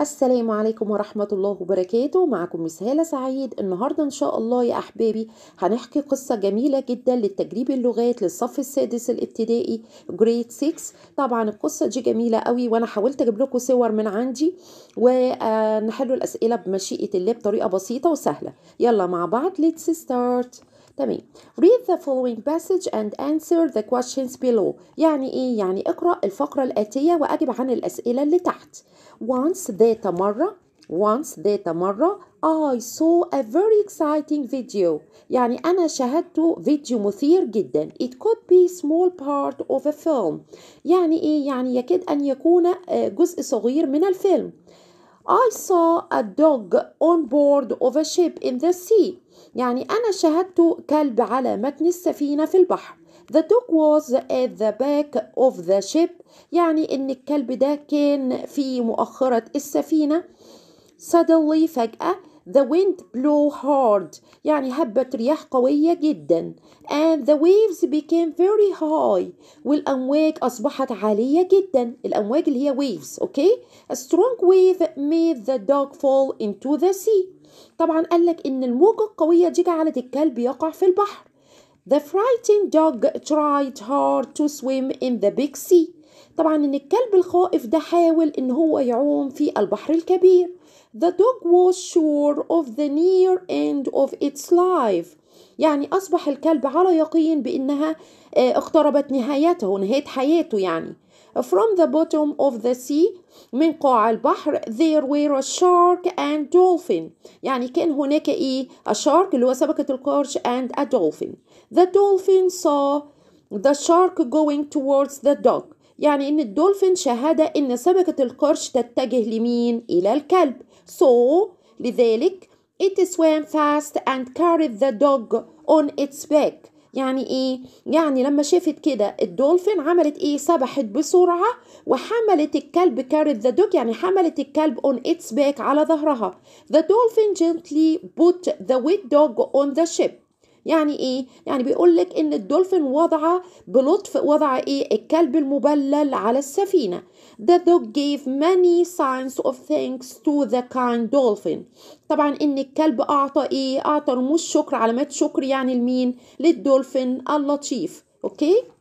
السلام عليكم ورحمة الله وبركاته معكم مس هالة سعيد النهاردة إن شاء الله يا أحبابي هنحكي قصة جميلة جدا للتجريب اللغات للصف السادس الابتدائي جريد 6 طبعا القصة دي جميلة قوي وأنا حاولت أجيب لكم صور من عندي ونحلوا الأسئلة بمشيئة الله بطريقة بسيطة وسهلة يلا مع بعض let's start تمام read the following passage and answer the questions below يعني ايه يعني اقرأ الفقرة الآتية وأجب عن الأسئلة اللي تحت once ذات مرة once ذات مرة I saw a very exciting video يعني أنا شاهدت فيديو مثير جدا It could be small part of a film يعني إيه؟ يعني يكاد أن يكون آه، جزء صغير من الفيلم I saw a dog on board of a ship in the sea يعني أنا شاهدت كلب على متن السفينة في البحر The dog was at the back of the ship يعني إن الكلب ده كان في مؤخرة السفينة Suddenly فجأة The wind blew hard يعني هبت رياح قوية جدا and the waves became very high والأمواج أصبحت عالية جدا الأمواج اللي هي waves okay? a strong wave made the dog fall into the sea طبعا قال لك إن الموجة القوية دي جعلت الكلب يقع في البحر The frightened dog tried hard to swim in the big sea طبعا ان الكلب الخائف ده حاول ان هو يعوم في البحر الكبير The dog was sure of the near end of its life يعني أصبح الكلب على يقين بأنها اقتربت نهايته نهاية حياته يعني From the bottom of the sea من قاع البحر there were a shark and dolphin يعني كان هناك إيه a shark اللي هو سمكة القرش and a dolphin The dolphin saw the shark going towards the dog يعني ان الدولفين شاهد ان سمكة القرش تتجه لمين الى الكلب so لذلك it swam fast and carried the dog on its back يعني ايه يعني لما شافت كده الدولفين عملت ايه سبحت بسرعه وحملت الكلب carried the dog يعني حملت الكلب on its back على ظهرها the dolphin gently put the wet dog on the ship يعني ايه يعني بيقول لك ان الدولفين وضع بلطف وضع ايه الكلب المبلل على السفينه The dog gave many signs of thanks to the kind dolphin طبعا ان الكلب اعطى ايه اعطى رموز شكر علامات شكر يعني لمين للدولفين اللطيف اوكي